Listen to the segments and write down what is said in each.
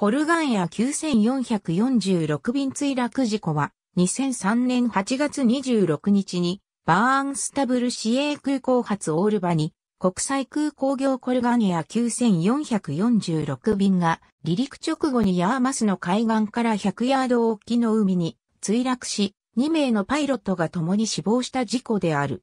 コルガンや9446便墜落事故は、2003年8月26日に、バーンスタブル市営空港発オールバに、国際空港業コルガンや9446便が、離陸直後にヤーマスの海岸から100ヤード沖の海に墜落し、2名のパイロットが共に死亡した事故である。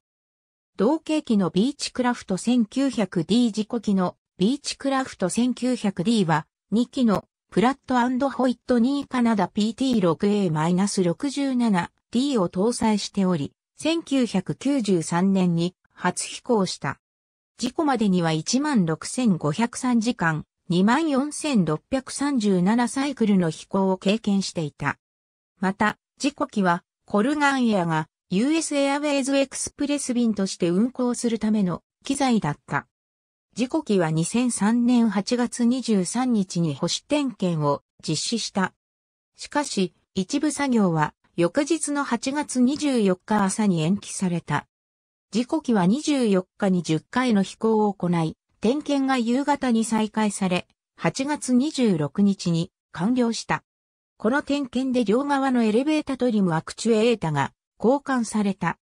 同型機のビーチクラフト 1900D 事故機のビーチクラフト 1900D は2機のプラットホイットニーカナダ PT6A-67D を搭載しており、1993年に初飛行した。事故までには16,503時間、24,637サイクルの飛行を経験していた。また、事故機は、コルガンエアが US a アウェイズエクスプレス便として運航するための機材だった。時刻機は2003年8月23日に保守点検を実施した。しかし、一部作業は翌日の8月24日朝に延期された。時刻機は24日に10回の飛行を行い、点検が夕方に再開され、8月26日に完了した。この点検で両側のエレベータトリムアクチュエータが交換された。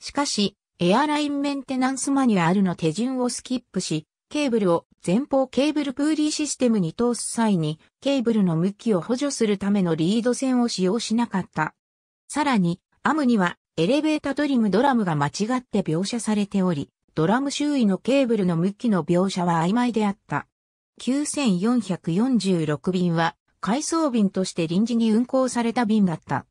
しかし、エアラインメンテナンスマニュアルの手順をスキップし、ケーブルを前方ケーブルプーリーシステムに通す際にケーブルの向きを補助するためのリード線を使用しなかった。さらに、アムにはエレベータトリムドラムが間違って描写されており、ドラム周囲のケーブルの向きの描写は曖昧であった。9446便は回送便として臨時に運行された便だった。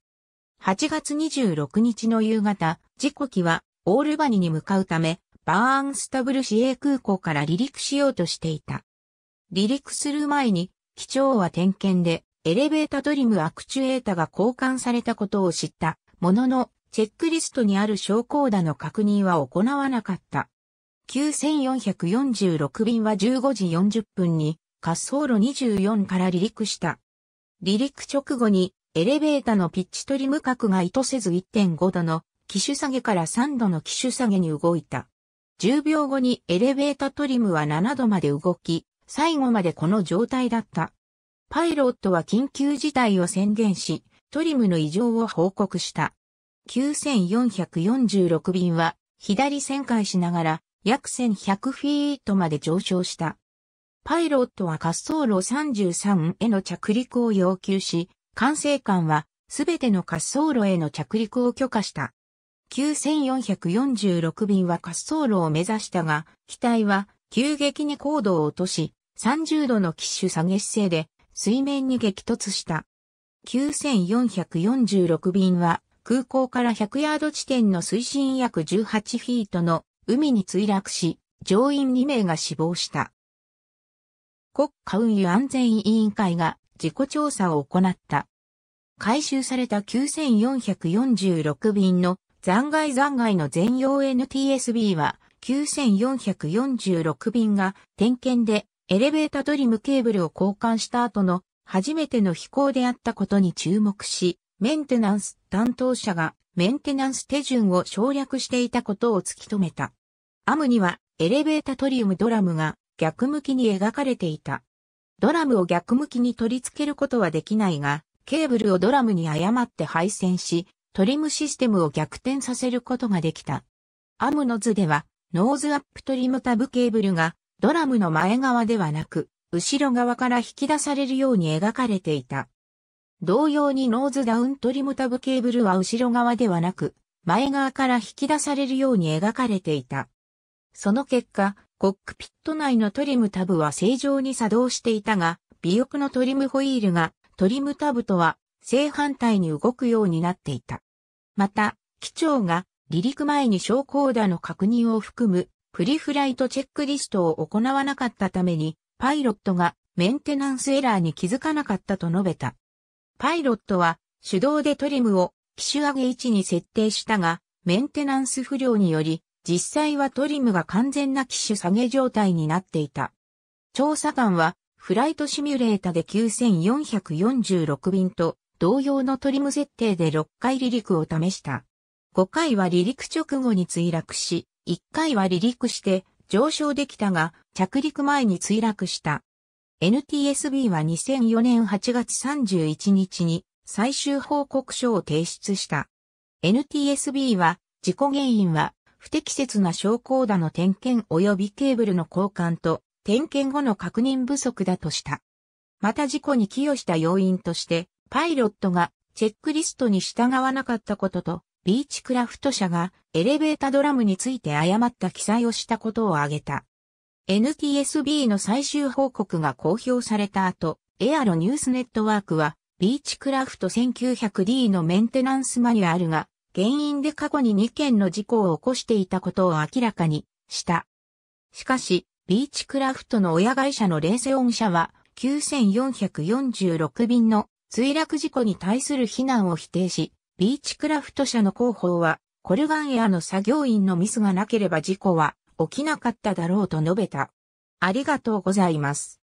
8月26日の夕方、時刻機はオールバニに向かうため、バーンスタブル市営空港から離陸しようとしていた。離陸する前に、機長は点検で、エレベータトリムアクチュエータが交換されたことを知った、ものの、チェックリストにある昇降打の確認は行わなかった。9446便は15時40分に滑走路24から離陸した。離陸直後にエレベータのピッチトリム角が意図せず1.5度の機種下げから3度の機種下げに動いた。10秒後にエレベータトリムは7度まで動き、最後までこの状態だった。パイロットは緊急事態を宣言し、トリムの異常を報告した。9446便は左旋回しながら約1100フィートまで上昇した。パイロットは滑走路33への着陸を要求し、管制官はすべての滑走路への着陸を許可した。9446便は滑走路を目指したが、機体は急激に高度を落とし、30度の機種下げ姿勢で水面に激突した。9446便は空港から100ヤード地点の水深約18フィートの海に墜落し、乗員2名が死亡した。国家運輸安全委員会が事故調査を行った。回収された9446便の残骸残骸の全容 NTSB は9446便が点検でエレベータトリムケーブルを交換した後の初めての飛行であったことに注目し、メンテナンス担当者がメンテナンス手順を省略していたことを突き止めた。アムにはエレベータトリウムドラムが逆向きに描かれていた。ドラムを逆向きに取り付けることはできないが、ケーブルをドラムに誤って配線し、トリムシステムを逆転させることができた。アムの図では、ノーズアップトリムタブケーブルが、ドラムの前側ではなく、後ろ側から引き出されるように描かれていた。同様にノーズダウントリムタブケーブルは後ろ側ではなく、前側から引き出されるように描かれていた。その結果、コックピット内のトリムタブは正常に作動していたが、尾翼のトリムホイールがトリムタブとは正反対に動くようになっていた。また、機長が離陸前に昇降打の確認を含むプリフライトチェックリストを行わなかったために、パイロットがメンテナンスエラーに気づかなかったと述べた。パイロットは手動でトリムを機種上げ位置に設定したが、メンテナンス不良により、実際はトリムが完全な機種下げ状態になっていた。調査官は、フライトシミュレータで9446便と同様のトリム設定で6回離陸を試した。5回は離陸直後に墜落し、1回は離陸して上昇できたが、着陸前に墜落した。NTSB は2004年8月31日に最終報告書を提出した。NTSB は、事故原因は、不適切な昇降打の点検及びケーブルの交換と、点検後の確認不足だとした。また事故に寄与した要因として、パイロットがチェックリストに従わなかったことと、ビーチクラフト社がエレベータドラムについて誤った記載をしたことを挙げた。NTSB の最終報告が公表された後、エアロニュースネットワークは、ビーチクラフト 1900D のメンテナンスマニュアルが、原因で過去に2件の事故を起こしていたことを明らかにした。しかし、ビーチクラフトの親会社のレーセオン社は、9446便の墜落事故に対する非難を否定し、ビーチクラフト社の広報は、コルガンエアの作業員のミスがなければ事故は起きなかっただろうと述べた。ありがとうございます。